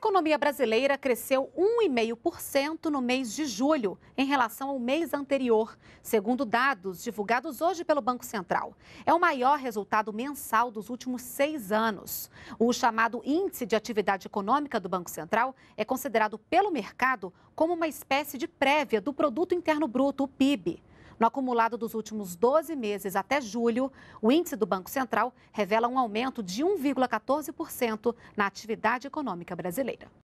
economia brasileira cresceu 1,5% no mês de julho, em relação ao mês anterior, segundo dados divulgados hoje pelo Banco Central. É o maior resultado mensal dos últimos seis anos. O chamado Índice de Atividade Econômica do Banco Central é considerado pelo mercado como uma espécie de prévia do Produto Interno Bruto, o PIB. No acumulado dos últimos 12 meses até julho, o índice do Banco Central revela um aumento de 1,14% na atividade econômica brasileira.